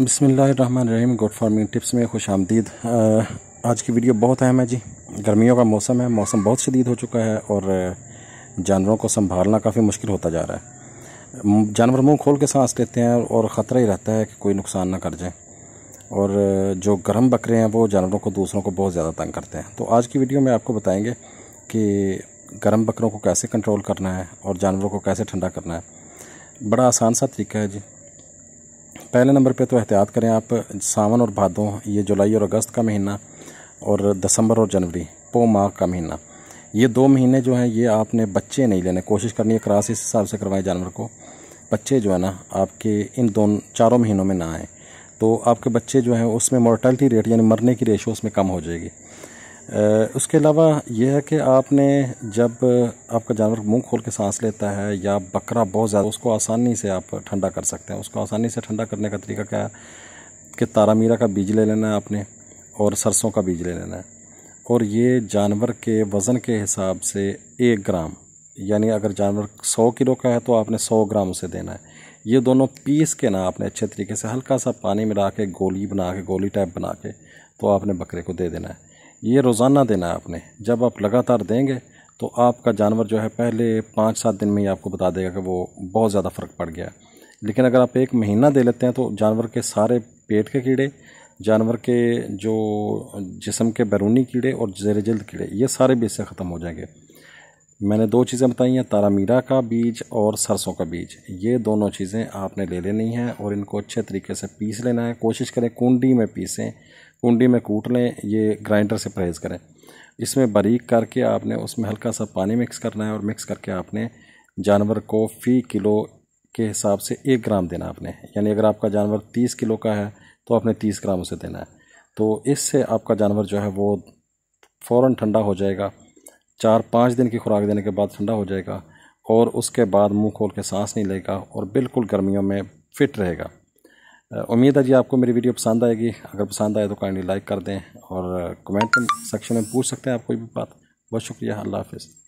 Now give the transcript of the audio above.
बसमीम good farming tips में खुश आमदीद आज की वीडियो बहुत अहम है जी गर्मियों का मौसम है मौसम बहुत शदीद हो चुका है और जानवरों को संभालना काफ़ी मुश्किल होता जा रहा है जानवर मुंह खोल के सांस लेते हैं और ख़तरा ही रहता है कि कोई नुकसान ना कर जाए और जो गर्म बकरे हैं वो जानवरों को दूसरों को बहुत ज़्यादा तंग करते हैं तो आज की वीडियो में आपको बताएँगे कि गर्म बकरों को कैसे कंट्रोल करना है और जानवरों को कैसे ठंडा करना है बड़ा आसान सा तरीका है जी पहले नंबर पे तो एहतियात करें आप सावन और भादों ये जुलाई और अगस्त का महीना और दिसंबर और जनवरी पो माह का महीना ये दो महीने जो हैं ये आपने बच्चे नहीं लेने कोशिश करनी है क्रास इस हिसाब से करवाएं जानवर को बच्चे जो है ना आपके इन दोनों चारों महीनों में ना आएँ तो आपके बच्चे जो हैं उसमें मोर्टलिटी रेट यानी मरने की रेशो उसमें कम हो जाएगी उसके अलावा यह है कि आपने जब आपका जानवर मुंह खोल के सांस लेता है या बकरा बहुत ज़्यादा उसको आसानी से आप ठंडा कर सकते हैं उसको आसानी से ठंडा करने का तरीका क्या है कि तारा मीरा का बीज ले लेना है आपने और सरसों का बीज ले लेना है और ये जानवर के वज़न के हिसाब से एक ग्राम यानी अगर जानवर सौ किलो का है तो आपने सौ ग्राम उसे देना है ये दोनों पीस के ना आपने अच्छे तरीके से हल्का सा पानी मिला के गोली बना के गोली टाइप बना के तो आपने बकरे को दे देना है ये रोज़ाना देना है आपने जब आप लगातार देंगे तो आपका जानवर जो है पहले पाँच सात दिन में ही आपको बता देगा कि वो बहुत ज़्यादा फ़र्क पड़ गया लेकिन अगर आप एक महीना दे लेते हैं तो जानवर के सारे पेट के कीड़े जानवर के जो जिसम के बैरूनी कीड़े और जेर जल्द कीड़े ये सारे भी इससे ख़त्म हो जाएंगे मैंने दो चीज़ें बताई हैं तारामीरा का बीज और सरसों का बीज ये दोनों चीज़ें आपने ले लेनी हैं और इनको अच्छे तरीके से पीस लेना है कोशिश करें कुंडी में पीसें कुंडी में कूट लें ये ग्राइंडर से परहेज़ करें इसमें बारीक करके आपने उसमें हल्का सा पानी मिक्स करना है और मिक्स करके आपने जानवर को फ़ी किलो के हिसाब से एक ग्राम देना आपने यानी अगर आपका जानवर तीस किलो का है तो आपने तीस ग्राम उसे देना है तो इससे आपका जानवर जो है वो फ़ौर ठंडा हो जाएगा चार पाँच दिन की खुराक देने के बाद ठंडा हो जाएगा और उसके बाद मुंह खोल के सांस नहीं लेगा और बिल्कुल गर्मियों में फ़िट रहेगा उम्मीद है जी आपको मेरी वीडियो पसंद आएगी अगर पसंद आए तो काइंडली लाइक कर दें और कमेंट सेक्शन में पूछ सकते हैं आप कोई भी बात बहुत शुक्रिया अल्लाह हाफिज़